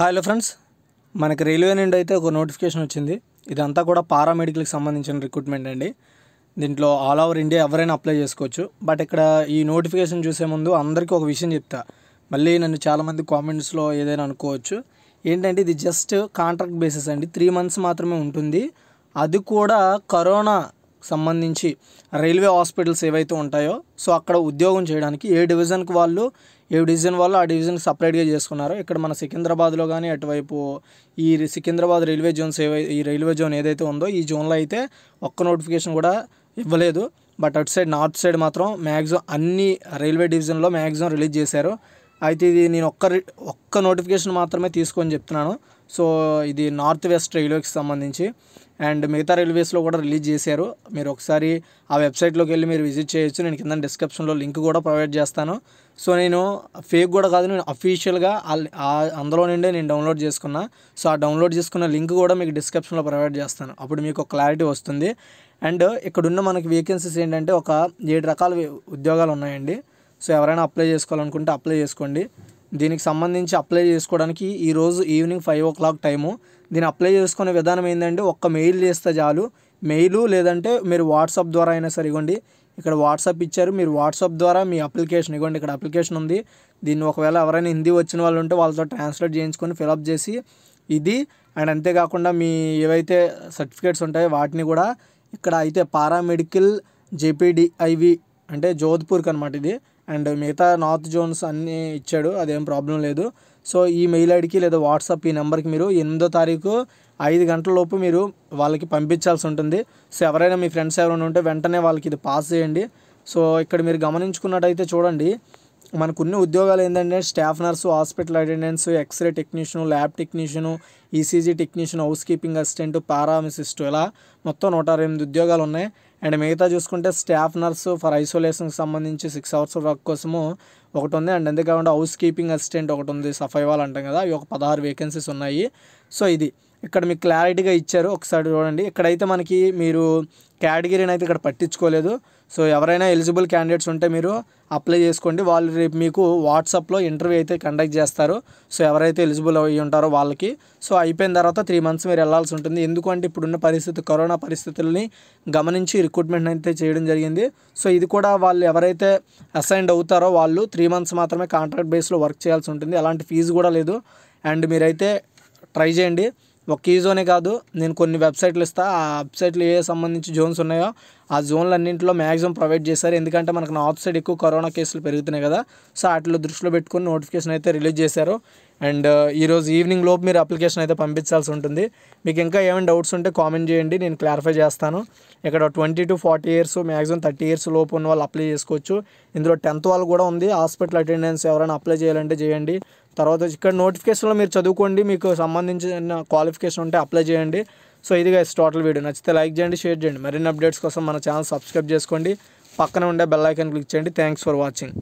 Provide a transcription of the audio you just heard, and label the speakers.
Speaker 1: hello friends మనకి railway నుండి అయితే ఒక నోటిఫికేషన్ వచ్చింది ఇదంతా కూడా పారామెడికల్కి సంబంధించిన రిక్రూట్మెంట్ అండి దీంట్లో ఆల్ ఓవర్ ఇండియా ఎవరైనా అప్లై చేసుకోవచ్చు బట్ ఇక్కడ ఈ నోటిఫికేషన్ చూసే ముందు అందరికీ ఒక విషయం చెప్తా మళ్ళీ నన్ను చాలామంది కామెంట్స్లో ఏదైనా అనుకోవచ్చు ఏంటంటే ఇది జస్ట్ కాంట్రాక్ట్ బేసిస్ అండి త్రీ మంత్స్ మాత్రమే ఉంటుంది అది కూడా కరోనా సంబంధించి రైల్వే హాస్పిటల్స్ ఏవైతే ఉంటాయో సో అక్కడ ఉద్యోగం చేయడానికి ఏ డివిజన్కి వాళ్ళు ఏ డివిజన్ వాళ్ళు ఆ డివిజన్ సపరేట్గా చేసుకున్నారు ఇక్కడ మన సికింద్రాబాద్లో కానీ అటువైపు ఈ సికింద్రాబాద్ రైల్వే జోన్స్ ఏవై ఈ రైల్వే జోన్ ఏదైతే ఉందో ఈ జోన్లో అయితే ఒక్క నోటిఫికేషన్ కూడా ఇవ్వలేదు బట్ అటు సైడ్ నార్త్ సైడ్ మాత్రం మ్యాక్సిమం అన్ని రైల్వే డివిజన్లో మ్యాక్సిమం రిలీజ్ చేశారు అయితే ఇది నేను ఒక్క ఒక్క నోటిఫికేషన్ మాత్రమే తీసుకొని చెప్తున్నాను సో ఇది నార్త్ వెస్ట్ రైల్వేకి సంబంధించి అండ్ మిగతా రైల్వేస్లో కూడా రిలీజ్ చేశారు మీరు ఒకసారి ఆ వెబ్సైట్లోకి వెళ్ళి మీరు విజిట్ చేయొచ్చు నేను కింద డిస్క్రిప్షన్లో లింక్ కూడా ప్రొవైడ్ చేస్తాను సో నేను ఫేక్ కూడా కాదు నేను అఫీషియల్గా అందులో నుండే నేను డౌన్లోడ్ చేసుకున్నా సో ఆ డౌన్లోడ్ చేసుకున్న లింక్ కూడా మీకు డిస్క్రిప్షన్లో ప్రొవైడ్ చేస్తాను అప్పుడు మీకు క్లారిటీ వస్తుంది అండ్ ఇక్కడున్న మనకి వేకెన్సీస్ ఏంటంటే ఒక ఏడు రకాల ఉద్యోగాలు ఉన్నాయండి సో ఎవరైనా అప్లై చేసుకోవాలనుకుంటే అప్లై చేసుకోండి దీనికి సంబంధించి అప్లై చేసుకోవడానికి ఈరోజు evening five o'clock time దీన్ని అప్లై చేసుకునే విధానం ఏంటంటే ఒక్క మెయిల్ చేస్తే చాలు మెయిలు లేదంటే మీరు వాట్సాప్ ద్వారా అయినా సరే ఇవ్వండి ఇక్కడ వాట్సాప్ ఇచ్చారు మీరు వాట్సాప్ ద్వారా మీ అప్లికేషన్ ఇవ్వండి ఇక్కడ అప్లికేషన్ ఉంది దీన్ని ఒకవేళ ఎవరైనా హిందీ వచ్చిన వాళ్ళు ఉంటే వాళ్ళతో ట్రాన్స్లేట్ చేయించుకొని ఫిలప్ చేసి ఇది అండ్ అంతేకాకుండా మీ ఏవైతే సర్టిఫికేట్స్ ఉంటాయో వాటిని కూడా ఇక్కడ అయితే పారామెడికల్ జేపీడిఐవి అంటే జోధ్పూర్కి అనమాట ఇది అండ్ మిగతా నార్త్ జోన్స్ అన్నీ ఇచ్చాడు అదేం ప్రాబ్లం లేదు సో ఈ మెయిల్ ఐడికి లేదా వాట్సాప్ ఈ నెంబర్కి మీరు ఎనిమిదో తారీఖు ఐదు గంటల లోపు మీరు వాళ్ళకి పంపించాల్సి ఉంటుంది సో ఎవరైనా మీ ఫ్రెండ్స్ ఎవరైనా ఉంటే వెంటనే వాళ్ళకి ఇది పాస్ చేయండి సో ఇక్కడ మీరు గమనించుకున్నట్టయితే చూడండి మనకున్న ఉద్యోగాలు ఏంటంటే staff nurse hospital attendance X ray technician lab technician ECG technician housekeeping assistant pharmacist ఇలా మొత్తం నూట అరవై ఎనిమిది ఉద్యోగాలు ఉన్నాయి అండ్ మిగతా చూసుకుంటే స్టాఫ్ నర్సు ఫర్ ఐసోలేషన్కి సంబంధించి సిక్స్ అవర్స్ వర్క్ కోసము ఒకటి ఉంది అండ్ కాకుండా హౌస్ కీపింగ్ అసిస్టెంట్ ఒకటి ఉంది సఫైవాల్ అంటాం కదా అవి ఒక పదహారు వేకెన్సీస్ ఉన్నాయి సో ఇది ఇక్కడ మీకు క్లారిటీగా ఇచ్చారు ఒకసారి చూడండి ఇక్కడైతే మనకి మీరు కేటగిరీని అయితే ఇక్కడ పట్టించుకోలేదు సో ఎవరైనా ఎలిజిబుల్ క్యాండిడేట్స్ ఉంటే మీరు అప్లై చేసుకోండి వాళ్ళు రేపు మీకు వాట్సాప్లో ఇంటర్వ్యూ అయితే కండక్ట్ చేస్తారు సో ఎవరైతే ఎలిజిబుల్ అయ్యి ఉంటారో వాళ్ళకి సో అయిపోయిన తర్వాత త్రీ మంత్స్ మీరు వెళ్ళాల్సి ఉంటుంది ఎందుకంటే ఇప్పుడున్న పరిస్థితి కరోనా పరిస్థితుల్ని గమనించి రిక్రూట్మెంట్ అయితే చేయడం జరిగింది సో ఇది కూడా వాళ్ళు ఎవరైతే అసైన్డ్ అవుతారో వాళ్ళు త్రీ మంత్స్ మాత్రమే కాంట్రాక్ట్ బేస్లో వర్క్ చేయాల్సి ఉంటుంది అలాంటి ఫీజు కూడా లేదు అండ్ మీరైతే ట్రై చేయండి ఒక కీ జోనే కాదు నేను కొన్ని వెబ్సైట్లు ఇస్తా ఆ వెబ్సైట్లు ఏ సంబంధించి జోన్స్ ఉన్నాయో ఆ జోన్లు అన్నింటిలో మ్యాక్సిమం ప్రొవైడ్ చేశారు ఎందుకంటే మనకు నార్త్ సైడ్ ఎక్కువ కరోనా కేసులు పెరుగుతున్నాయి కదా సో వాటిలో దృష్టిలో పెట్టుకుని నోటిఫికేషన్ అయితే రిలీజ్ చేశారు అండ్ ఈరోజు ఈవినింగ్ లోపు మీరు అప్లికేషన్ అయితే పంపించాల్సి ఉంటుంది మీకు ఇంకా ఏమైనా డౌట్స్ ఉంటే కామెంట్ చేయండి నేను క్లారిఫై చేస్తాను ఇక్కడ twenty to forty years maximum thirty years లోపు ఉన్న వాళ్ళు అప్లై చేసుకోవచ్చు ఇందులో టెన్త్ వాళ్ళు కూడా ఉంది హాస్పిటల్ అటెండెన్స్ ఎవరైనా అప్లై చేయాలంటే చేయండి తర్వాత ఇక్కడ నోటిఫికేషన్లో మీరు చదువుకోండి మీకు సంబంధించిన క్వాలిఫికేషన్ ఉంటే అప్లై చేయండి సో ఇది గైస్ టోటల్ వీడియో నచ్చితే లైక్ చేయండి షేర్ చేయండి మరిన్ని అప్డేట్స్ కోసం మన ఛానల్ సబ్స్క్రైబ్ చేసుకోండి పక్కన ఉండే బెల్ ఐకాన్ క్లిక్ చేయండి థ్యాంక్స్ ఫర్ వాచింగ్